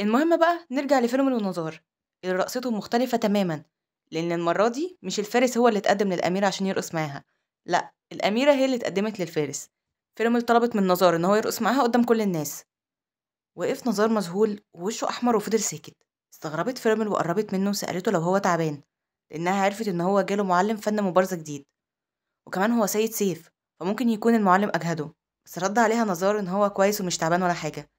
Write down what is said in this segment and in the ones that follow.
المهم بقى نرجع لفيلم النظار اللي رقصته مختلفة تماما لأن المرة دي مش الفارس هو اللي اتقدم للأميرة عشان يرقص معاها لأ الأميرة هي اللي اتقدمت للفارس فيلم اللي طلبت من نزار إن هو يرقص معاها قدام كل الناس وقف نزار مذهول ووشه أحمر وفضل ساكت استغربت فيرمل وقربت منه وسألته لو هو تعبان لأنها عرفت إن هو جاله معلم فن مبارزة جديد وكمان هو سيد سيف فممكن يكون المعلم أجهده بس رد عليها نزار إن هو كويس ومش تعبان ولا حاجة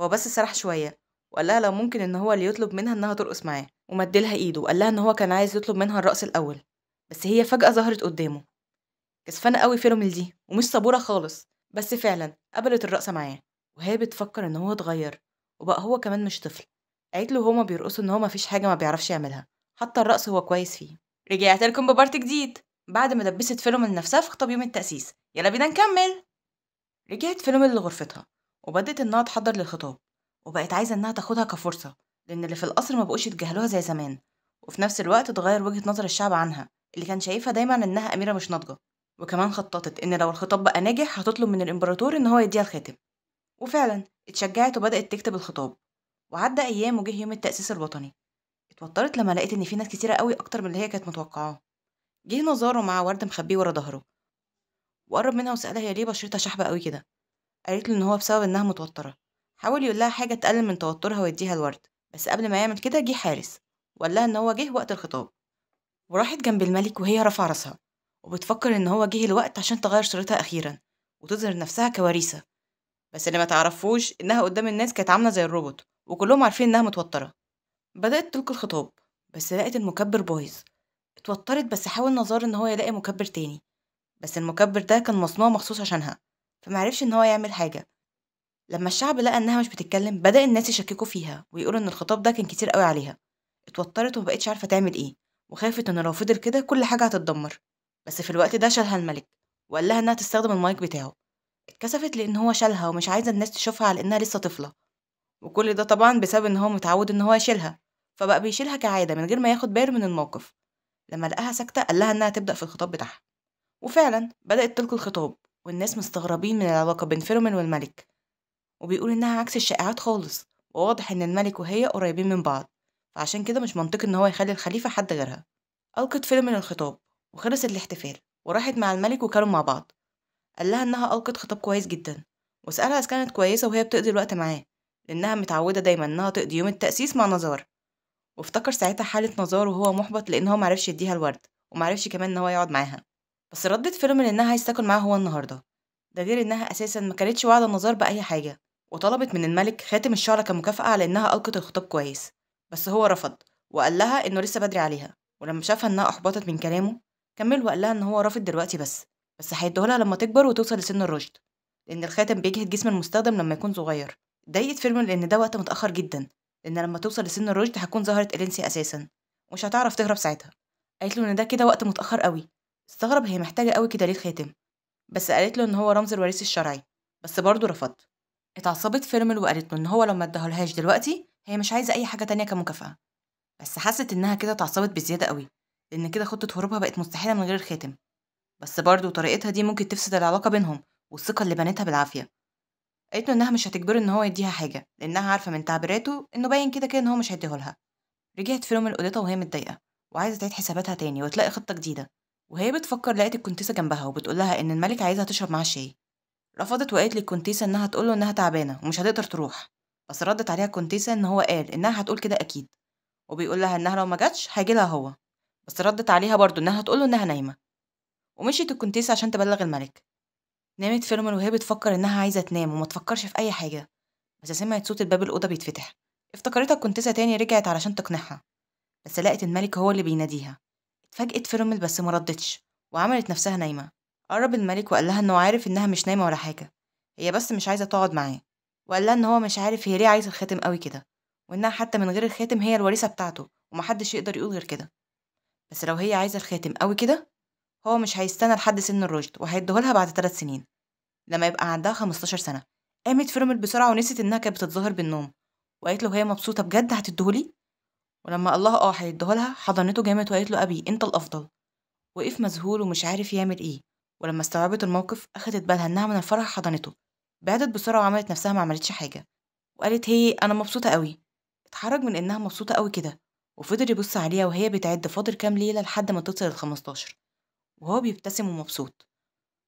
هو بس سرح شوية وقال لها لو ممكن ان هو اللي يطلب منها انها ترقص معاه ومدلها ايده وقال لها ان هو كان عايز يطلب منها الرقص الاول بس هي فجاه ظهرت قدامه كسفانه قوي فيرمل دي ومش صبوره خالص بس فعلا قبلت الرقصه معاه وهي بتفكر ان هو اتغير وبقى هو كمان مش طفل قالت له هما بيرقصوا ان هو مفيش حاجه ما بيعرفش يعملها حتى الرقص هو كويس فيه رجعت لكم ببارت جديد بعد ما دبست فيلم نفسها في خطاب يوم التأسيس يلا بينا نكمل رجعت فيلم لغرفتها وبدت انها تحضر للخطاب وبقت عايزة إنها تاخدها كفرصة لأن اللي في القصر مبقوش يتجاهلوها زي زمان وفي نفس الوقت اتغير وجهة نظر الشعب عنها اللي كان شايفها دايما إنها أميرة مش ناضجة وكمان خططت إن لو الخطاب بقى ناجح هتطلب من الإمبراطور إن هو يديها الخاتم وفعلا اتشجعت وبدأت تكتب الخطاب وعدى أيام وجه يوم التأسيس الوطني اتوترت لما لقيت إن في ناس كتيرة قوي أكتر من اللي هي كانت متوقعاه جه نظاره مع ورد مخبيه ورا ظهره وقرب منها وسألها هي ليه بشرتها شحبة قوي كده قالت له إن هو بسبب إنها متوترة حاول يقول لها حاجة تقلل من توترها ويديها الورد بس قبل ما يعمل كده جه حارس وقال لها إن هو جه وقت الخطاب وراحت جنب الملك وهي رافعة راسها وبتفكر إن هو جه الوقت عشان تغير صورتها أخيرا وتظهر نفسها كوريثه بس اللي ما تعرفوش إنها قدام الناس كانت عاملة زي الروبوت وكلهم عارفين إنها متوترة بدأت تلقي الخطاب بس لقت المكبر بايظ اتوترت بس حاول نظار إن هو يلاقي مكبر تاني بس المكبر ده كان مصنوع مخصوص عشانها فمعرفش إن هو يعمل حاجة لما الشعب لقى انها مش بتتكلم بدا الناس يشككوا فيها ويقولوا ان الخطاب ده كان كتير قوي عليها اتوترت ومبقتش عارفه تعمل ايه وخافت ان لو فضل كده كل حاجه هتتدمر بس في الوقت ده شالها الملك وقال لها انها تستخدم المايك بتاعه اتكسفت لان هو شالها ومش عايزه الناس تشوفها على انها لسه طفله وكل ده طبعا بسبب ان هو متعود ان هو يشيلها فبقى بيشيلها كعاده من غير ما ياخد باله من الموقف لما لقاها ساكته قال لها انها تبدا في الخطاب بتاعها وفعلا بدات تلقي الخطاب والناس مستغربين من العلاقه بين فيرومين والملك وبيقول إنها عكس الشائعات خالص وواضح إن الملك وهي قريبين من بعض فعشان كده مش منطقي إن هو يخلي الخليفة حد غيرها ألقت فيلم من الخطاب وخلص الاحتفال وراحت مع الملك وكانوا مع بعض قال لها إنها ألقت خطاب كويس جدا وسألها إذا كانت كويسة وهي بتقضي الوقت معاه لأنها متعودة دايما إنها تقضي يوم التأسيس مع نزار وافتكر ساعتها حالة نزار وهو محبط لأن هو معرفش يديها الورد ومعرفش كمان إن هو يقعد معاها بس ردت فيلم إنها عايز تاكل معاه هو النهاردة ده غير إنها أساسا ما كانتش واعدة نزار بأي حاجة وطلبت من الملك خاتم الشعر كمكافأة على إنها ألقت الخطاب كويس بس هو رفض وقال لها إنه لسه بدري عليها ولما شافها إنها أحبطت من كلامه كمل وقال لها إن هو رافض دلوقتي بس بس هيديهولها لما تكبر وتوصل لسن الرشد لأن الخاتم بيجهد جسم المستخدم لما يكون صغير ضايقت فيلم لأن ده وقت متأخر جدا لأن لما توصل لسن الرشد هتكون ظهرت إلينسي أساسا ومش هتعرف تهرب ساعتها قالت له إن ده كده وقت متأخر قوي استغرب هي محتاجة قوي كده ليه الخاتم بس قالت له إن هو رمز الوريث الشرعي بس برضه رفضت اتعصبت فيرمل وقالت له إن هو لو ما اداهالهاش دلوقتي هي مش عايزة أي حاجة تانية كمكافأة بس حست إنها كده اتعصبت بزيادة قوي لأن كده خطة هروبها بقت مستحيلة من غير الخاتم بس برضه طريقتها دي ممكن تفسد العلاقة بينهم والثقة اللي بنتها بالعافية قالت له إنها مش هتجبره إن هو يديها حاجة لأنها عارفة من تعبيراته إنه باين كده كده إن هو مش هيديهولها رجعت فيرمل أوضتها وهي متضايقة وعايزة تعيد حساباتها تاني وتلاقي خطة جديدة وهي بتفكر لقيت الكونتيسة جنبها وبتقولها إن الملك عايزها تشرب معاه شاي رفضت وقالت للكونتيسة إنها تقوله إنها تعبانة ومش هتقدر تروح بس ردت عليها الكونتيسة إن هو قال إنها هتقول كده أكيد وبيقول لها إنها لو ما جاتش هيجيلها هو بس ردت عليها برضه إنها هتقوله إنها نايمة ومشيت الكونتيسة عشان تبلغ الملك نامت فيرمان وهي بتفكر إنها عايزة تنام وما تفكرش في أي حاجة بس سمعت صوت الباب الأوضة بيتفتح افتكرتها الكونتيسة تاني رجعت علشان تقنعها بس لقت الملك هو اللي بيناديها اتفاجئت فيرمل بس مردتش وعملت نفسها نايمة قرب الملك وقال لها انه عارف انها مش نايمه ولا حاجه هي بس مش عايزه تقعد معاه وقال لها ان هو مش عارف هي ليه عايزه الخاتم قوي كده وانها حتى من غير الخاتم هي الوريثه بتاعته ومحدش يقدر يقول غير كده بس لو هي عايزه الخاتم قوي كده هو مش هيستنى لحد سن الرشد وهيديهولها بعد ثلاث سنين لما يبقى عندها 15 سنه قامت فرمل بسرعه ونسيت انها كانت بتتظاهر بالنوم وقالت له هي مبسوطه بجد هتديهولي ولما الله اه هيديهولها حضنته جامد وقالت له ابي انت الافضل وقف مذهول ومش عارف يعمل ايه ولما استوعبت الموقف أخدت بالها إنها من الفرح حضنته بعدت بسرعة وعملت نفسها ما عملتش حاجة وقالت هي أنا مبسوطة قوي اتحرج من إنها مبسوطة قوي كده وفضل يبص عليها وهي بتعد فاضل كام ليلة لحد ما توصل الخمستاشر وهو بيبتسم ومبسوط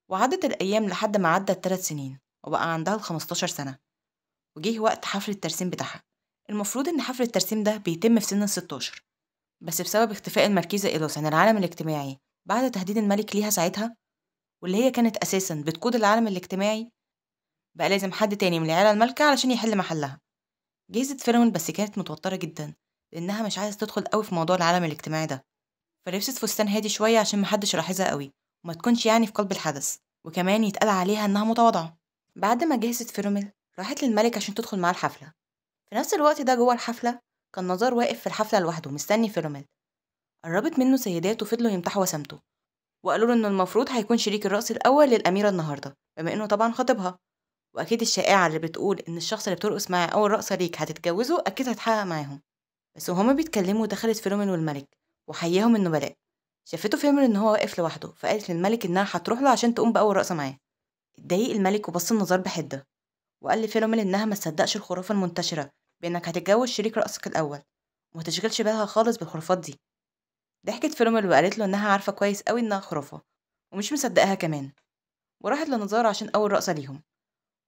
وعدت الأيام لحد ما عدى الثلاث سنين وبقى عندها الخمستاشر سنة وجيه وقت حفل الترسيم بتاعها المفروض إن حفل الترسيم ده بيتم في سن الستاشر بس بسبب اختفاء المركزة إيلوس عن العالم الاجتماعي بعد تهديد الملك ليها ساعتها واللي هي كانت أساسا بتقود العالم الاجتماعي بقى لازم حد تاني من العيلة المالكة علشان يحل محلها جهزت فرون بس كانت متوترة جدا لأنها مش عايزة تدخل قوي في موضوع العالم الاجتماعي ده فلبست فستان هادي شوية عشان محدش يلاحظها قوي وما تكونش يعني في قلب الحدث وكمان يتقال عليها إنها متواضعة بعد ما جهزت فيروميل راحت للملك عشان تدخل معاه الحفلة في نفس الوقت ده جوه الحفلة كان نزار واقف في الحفلة لوحده مستني فيروميل قربت منه سيدات وفضلوا يمتحوا وسامته وقالوا له إنه المفروض هيكون شريك الرقص الأول للأميرة النهاردة بما إنه طبعا خطيبها وأكيد الشائعة اللي بتقول إن الشخص اللي بترقص معاه أول رقصة ليك هتتجوزه أكيد هتحقق معاهم بس وهما بيتكلموا دخلت فيلومين والملك وحياهم إنه بلاء شافته فيلومين إن هو واقف لوحده فقالت للملك إنها هتروح له عشان تقوم بأول رقصة معاه اتضايق الملك وبص النظار بحدة وقال لفيلومين إنها ما تصدقش الخرافة المنتشرة بإنك هتتجوز شريك رقصك الأول وما تشغلش بالها خالص بالخرافات دي ضحكت في وقالت له إنها عارفة كويس أوي إنها خرافة ومش مصدقاها كمان وراحت لنزار عشان أول رقصة ليهم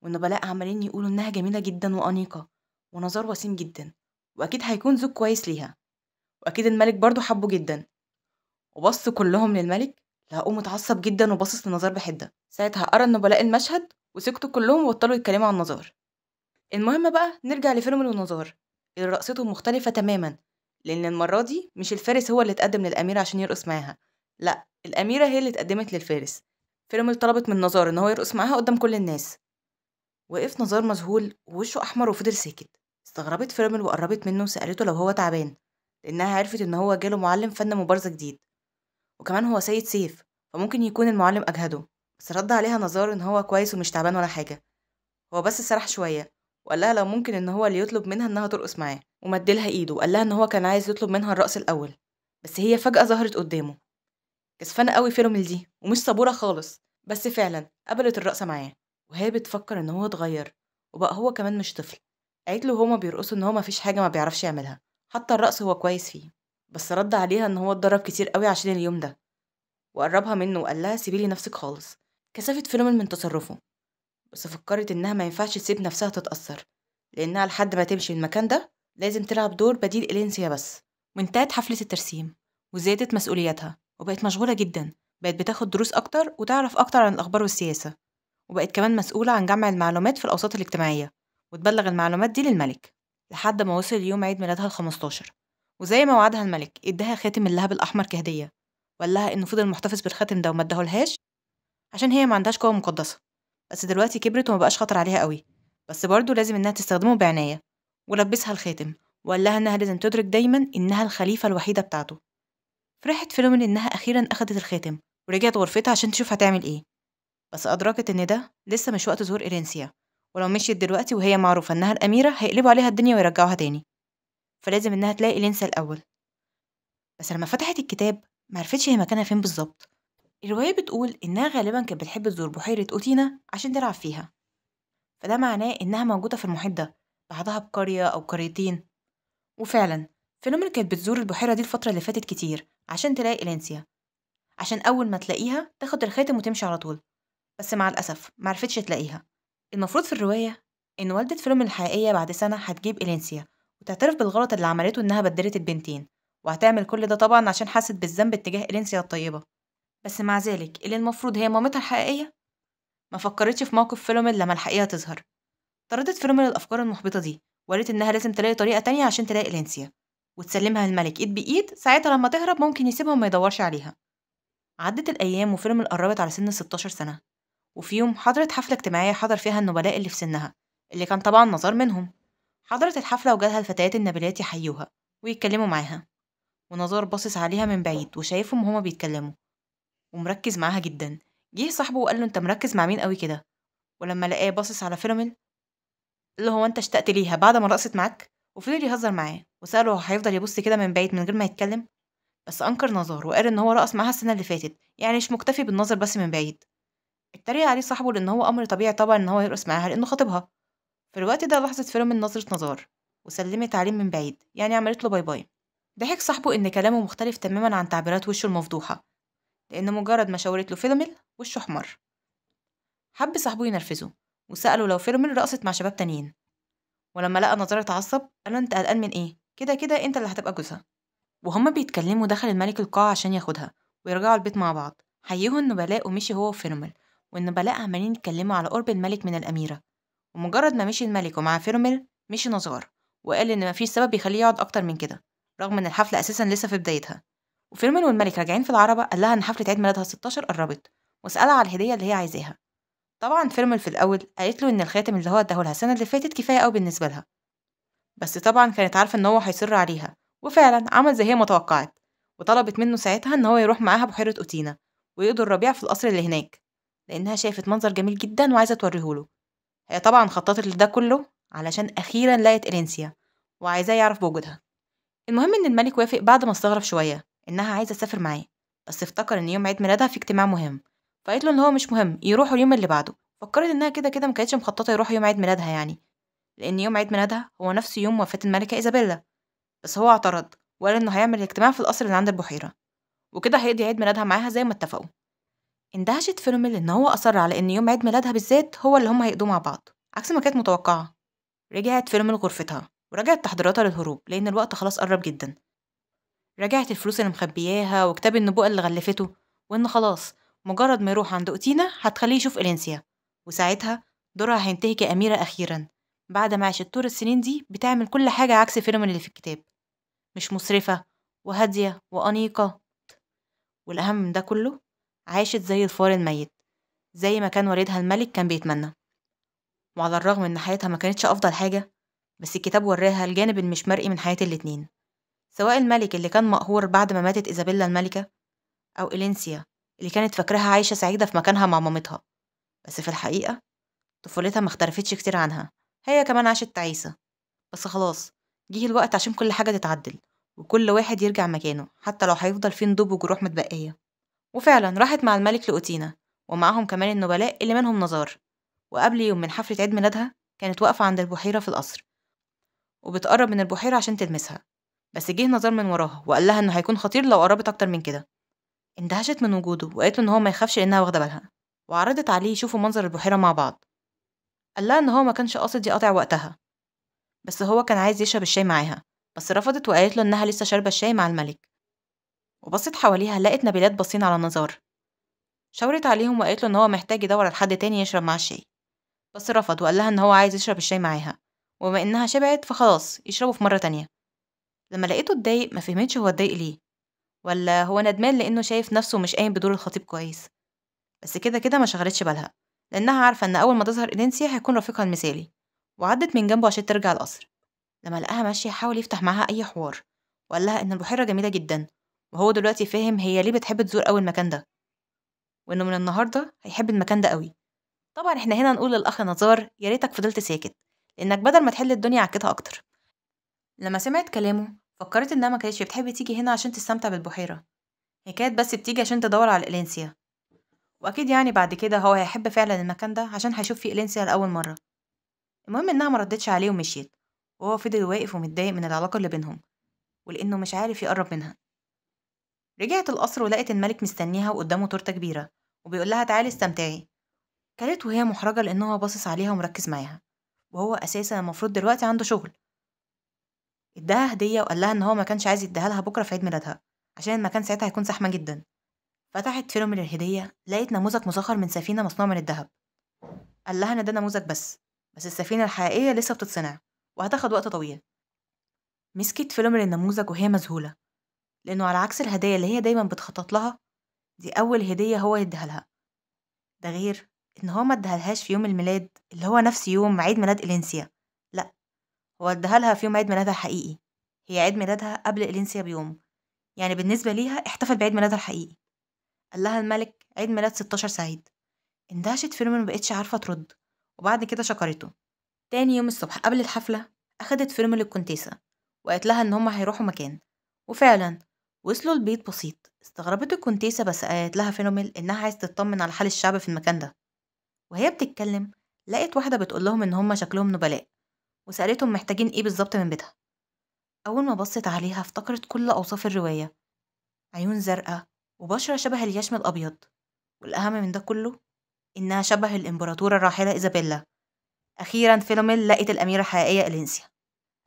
والنبلاء عمالين يقولوا إنها جميلة جدا وأنيقة ونزار وسيم جدا وأكيد هيكون زوج كويس ليها وأكيد الملك برضه حبه جدا وبص كلهم للملك لقوه متعصب جدا وباصص لنزار بحدة ساعتها قرا النبلاء المشهد وسكتوا كلهم وبطلوا يتكلموا عن نزار المهم بقى نرجع لفيلم ونزار اللي رقصتهم مختلفة تماما لأن المرة دي مش الفارس هو اللي اتقدم للأميرة عشان يرقص معاها لأ الأميرة هي اللي اتقدمت للفارس فيرمل طلبت من نزار إن هو يرقص معاها قدام كل الناس وقف نزار مذهول ووشه أحمر وفضل ساكت استغربت فيرمل وقربت منه وسألته لو هو تعبان لأنها عرفت إن هو جاله معلم فن مبارزة جديد وكمان هو سيد سيف فممكن يكون المعلم أجهده بس رد عليها نزار إن هو كويس ومش تعبان ولا حاجة هو بس سرح شوية وقال لها لو ممكن ان هو اللي يطلب منها انها ترقص معاه ومدلها ايده وقال لها ان هو كان عايز يطلب منها الرقص الاول بس هي فجاه ظهرت قدامه كسفانه قوي فيرمل دي ومش صبوره خالص بس فعلا قبلت الرقصه معاه وهي بتفكر ان هو اتغير وبقى هو كمان مش طفل قالت له هما بيرقصوا ان هو مفيش حاجه ما بيعرفش يعملها حتى الرقص هو كويس فيه بس رد عليها ان هو اتدرب كتير قوي عشان اليوم ده وقربها منه وقال لها سيبيلي نفسك خالص كسفت فيلم من تصرفه بس فكرت إنها ما ينفعش تسيب نفسها تتأثر لأنها لحد ما تمشي من المكان ده لازم تلعب دور بديل إلينسيا بس وانتهت حفلة الترسيم وزادت مسؤولياتها وبقت مشغولة جدا بقت بتاخد دروس أكتر وتعرف أكتر عن الأخبار والسياسة وبقت كمان مسؤولة عن جمع المعلومات في الأوساط الاجتماعية وتبلغ المعلومات دي للملك لحد ما وصل يوم عيد ميلادها الخمستاشر وزي ما وعدها الملك اداها خاتم اللهب الأحمر كهدية وقال لها إنه فضل محتفظ بالخاتم ده وما عشان هي ما عندهاش قوة مقدسة بس دلوقتي كبرت ومبقاش خطر عليها قوي بس برضه لازم إنها تستخدمه بعناية ولبسها الخاتم وقال لها إنها لازم تدرك دايما إنها الخليفة الوحيدة بتاعته فرحت فيلومين إنها أخيرا أخدت الخاتم ورجعت غرفتها عشان تشوف هتعمل إيه بس أدركت إن ده لسه مش وقت ظهور ايرينسيا ولو مشيت دلوقتي وهي معروفة إنها الأميرة هيقلبوا عليها الدنيا ويرجعوها تاني فلازم إنها تلاقي إلينسا الأول بس لما فتحت الكتاب معرفتش هي مكانها فين بالظبط الرواية بتقول إنها غالبا كانت بتحب تزور بحيرة أوتينا عشان تلعب فيها فده معناه إنها موجودة في المحيط ده بعدها بقرية أو قريتين وفعلا فينومين كانت بتزور البحيرة دي الفترة اللي فاتت كتير عشان تلاقي إلينسيا عشان أول ما تلاقيها تاخد الخاتم وتمشي على طول بس مع الأسف معرفتش تلاقيها المفروض في الرواية إن والدة فيلومين الحقيقية بعد سنة هتجيب إلينسيا وتعترف بالغلط اللي عملته إنها بدلت البنتين وهتعمل كل ده طبعا عشان حست بالذنب اتجاه إلينسيا الطيبة بس مع ذلك اللي المفروض هي مامتها الحقيقية ما فكرتش في موقف فيلومين لما الحقيقة تظهر طردت فيلومين الأفكار المحبطة دي وقالت إنها لازم تلاقي طريقة تانية عشان تلاقي إلينسيا وتسلمها للملك إيد بإيد ساعتها لما تهرب ممكن يسيبها وما يدورش عليها عدت الأيام وفيلومين قربت على سن 16 سنة وفي يوم حضرت حفلة اجتماعية حضر فيها النبلاء اللي في سنها اللي كان طبعا نظر منهم حضرت الحفلة وجالها الفتيات النبلات يحيوها ويتكلموا معاها ونظار باصص عليها من بعيد وشايفهم هما بيتكلموا ومركز معاها جدا جه صاحبه وقال له انت مركز مع مين قوي كده ولما لقاه باصص على فيلومين اللي هو انت اشتقت ليها بعد ما رقصت معاك وفضل يهزر معاه وسأله هيفضل يبص كده من بعيد من غير ما يتكلم بس أنكر نظره وقال إن هو رقص معاها السنة اللي فاتت يعني مش مكتفي بالنظر بس من بعيد اتريق عليه صاحبه لأن هو أمر طبيعي طبعا إن هو يرقص معاها لأنه خطيبها في الوقت ده لاحظت فيلم نظرة نظار وسلمت عليه من بعيد يعني عملت له باي باي ضحك صاحبه إن كلامه مختلف تماما عن تعبيرات وشه المفضوحة لأن مجرد ما شاورت له فيلمل وشه أحمر حب صاحبه ينرفزه وسأله لو فيلمل رقصت مع شباب تانيين ولما لقى نظارة اتعصب قال أنت قلقان من إيه كده كده أنت اللي هتبقى جوزها وهما بيتكلموا دخل الملك القاعة عشان ياخدها ويرجعوا البيت مع بعض حيوه النبلاء ومشي هو وفيرمل والنبلاء عمالين يتكلموا على قرب الملك من الأميرة ومجرد ما مشي الملك ومع فيرمل مشي نزار وقال إن مفيش سبب يخليه يقعد أكتر من كده رغم إن الحفلة أساسا لسه في بدايتها وفيرمين والملك راجعين في العربة قال لها إن حفلة عيد ميلادها 16 قربت وسألها على الهدية اللي هي عايزاها طبعا فيرمين في الأول قالت له إن الخاتم اللي هو اداهولها السنة اللي فاتت كفاية أوي بالنسبة لها بس طبعا كانت عارفة إن هو هيصر عليها وفعلا عمل زي هي ما توقعت وطلبت منه ساعتها إن هو يروح معاها بحيرة أوتينا ويقضوا الربيع في القصر اللي هناك لأنها شافت منظر جميل جدا وعايزة توريهوله هي طبعا خططت لده كله علشان أخيرا لقت إلينسيا وعايزاه يعرف بوجودها المهم إن الملك وافق بعد ما استغرب شوية إنها عايزة تسافر معاه بس افتكر إن يوم عيد ميلادها في اجتماع مهم فقالت له إن هو مش مهم يروحوا اليوم اللي بعده فكرت إنها كده كده مكانتش مخططة يروحوا يوم عيد ميلادها يعني لأن يوم عيد ميلادها هو نفس يوم وفاة الملكة إيزابيلا بس هو اعترض وقال إنه هيعمل الاجتماع في القصر اللي عند البحيرة وكده هيقضي عيد ميلادها معاها زي ما اتفقوا اندهشت فيلوميل إن هو أصر على إن يوم عيد ميلادها بالذات هو اللي هما هيقضوه مع بعض عكس ما كانت متوقعة رجعت فيلوميل غرفتها ورجعت تحضيراتها للهروب لأن الوقت خلاص قرب جدا رجعت الفلوس اللي مخبياها وكتاب النبوءة اللي غلفته وإن خلاص مجرد ما يروح عند أوتينا هتخليه يشوف إلينسيا وساعتها دورها هينتهي كأميرة أخيرا بعد ما عاشت طول السنين دي بتعمل كل حاجة عكس فيلم اللي في الكتاب مش مسرفة وهادية وأنيقة والأهم من ده كله عاشت زي الفار الميت زي ما كان والدها الملك كان بيتمنى وعلى الرغم إن حياتها ما كانتش أفضل حاجة بس الكتاب وراها الجانب المش مرئي من حياة الاتنين سواء الملك اللي كان مقهور بعد ما ماتت إيزابيلا الملكة أو إلينسيا اللي كانت فاكراها عايشة سعيدة في مكانها مع مامتها بس في الحقيقة طفولتها ما اختلفتش كتير عنها هي كمان عاشت تعيسة بس خلاص جه الوقت عشان كل حاجة تتعدل وكل واحد يرجع مكانه حتى لو هيفضل فيه ندوب وجروح متبقية وفعلا راحت مع الملك لأوتينا ومعاهم كمان النبلاء اللي منهم نزار وقبل يوم من حفلة عيد ميلادها كانت واقفة عند البحيرة في القصر وبتقرب من البحيرة عشان تلمسها بس جه نظر من وراها وقال لها انه هيكون خطير لو قربت اكتر من كده اندهشت من وجوده وقالت له ان هو ما يخافش لانها واخده بالها وعرضت عليه يشوفوا منظر البحيره مع بعض قال لها ان هو ما كانش قاصد يقطع وقتها بس هو كان عايز يشرب الشاي معاها بس رفضت وقالت له انها لسه شاربه الشاي مع الملك وبصت حواليها لقت نبيلات باصين على نزار شاورت عليهم وقالت له ان هو محتاج يدور على حد تاني يشرب معاه الشاي بس رفض وقال لها ان هو عايز يشرب الشاي معاها وبما انها شبعت فخلاص يشربوا في مره تانية لما لقيته اتضايق ما فهمتش هو اتضايق ليه ولا هو ندمان لانه شايف نفسه مش قايم بدور الخطيب كويس بس كده كده ما شغلتش بالها لانها عارفه ان اول ما تظهر إلينسيا هيكون رفيقها المثالي وعدت من جنبه عشان ترجع القصر لما لقاها ماشيه حاول يفتح معاها اي حوار وقال لها ان البحيره جميله جدا وهو دلوقتي فاهم هي ليه بتحب تزور اول المكان ده وانه من النهارده هيحب المكان ده قوي طبعا احنا هنا نقول للاخ نزار يا ريتك فضلت ساكت لانك بدل ما تحل الدنيا عكتها اكتر لما سمعت كلامه فكرت إنها ما كانتش بتحب تيجي هنا عشان تستمتع بالبحيرة هي كانت بس بتيجي عشان تدور على الإلينسيا وأكيد يعني بعد كده هو هيحب فعلا المكان ده عشان هيشوف فيه إلينسيا لأول مرة المهم إنها مردتش عليه ومشيت وهو فضل واقف ومتضايق من العلاقة اللي بينهم ولأنه مش عارف يقرب منها رجعت القصر ولقت الملك مستنيها وقدامه تورتة كبيرة وبيقولها تعالي استمتعي كلت وهي محرجة لأنه هو باصص عليها ومركز معاها وهو أساسا المفروض دلوقتي عنده شغل اداها هدية وقال لها إن هو ما كانش عايز يديها لها بكرة في عيد ميلادها عشان المكان ساعتها هيكون زحمة جدا فتحت فيلم الهدية لقيت نموذج مزخر من سفينة مصنوعة من الدهب قال لها إن ده نموذج بس بس السفينة الحقيقية لسه بتتصنع وهتاخد وقت طويل مسكت فيلم النموذج وهي مذهولة لأنه على عكس الهدايا اللي هي دايما بتخطط لها دي أول هدية هو يديها لها ده غير إن هو ما في يوم الميلاد اللي هو نفس يوم عيد ميلاد إلينسيا ووديها لها في يوم عيد ميلادها الحقيقي هي عيد ميلادها قبل إلينسيا بيوم يعني بالنسبة ليها احتفل بعيد ميلادها الحقيقي قال لها الملك عيد ميلاد 16 سعيد اندهشت فيرمن مبقتش عارفة ترد وبعد كده شكرته تاني يوم الصبح قبل الحفلة أخدت فيرمن للكونتيسة وقالت لها إن هما هيروحوا مكان وفعلا وصلوا البيت بسيط استغربت الكونتيسة بس قالت لها فينوميل إنها عايز تطمن على حال الشعب في المكان ده وهي بتتكلم لقت واحدة بتقول لهم إن هما شكلهم نبلاء وسألتهم محتاجين ايه بالظبط من بيتها أول ما بصت عليها افتكرت كل أوصاف الرواية عيون زرقاء وبشرة شبه اليشم الأبيض والأهم من ده كله إنها شبه الإمبراطورة الراحلة إيزابيلا أخيرا فيلوميل لقت الأميرة الحقيقية إلينسيا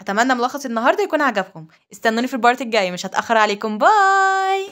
أتمنى ملخص النهاردة يكون عجبكم استنوني في البارت الجاي مش هتأخر عليكم باي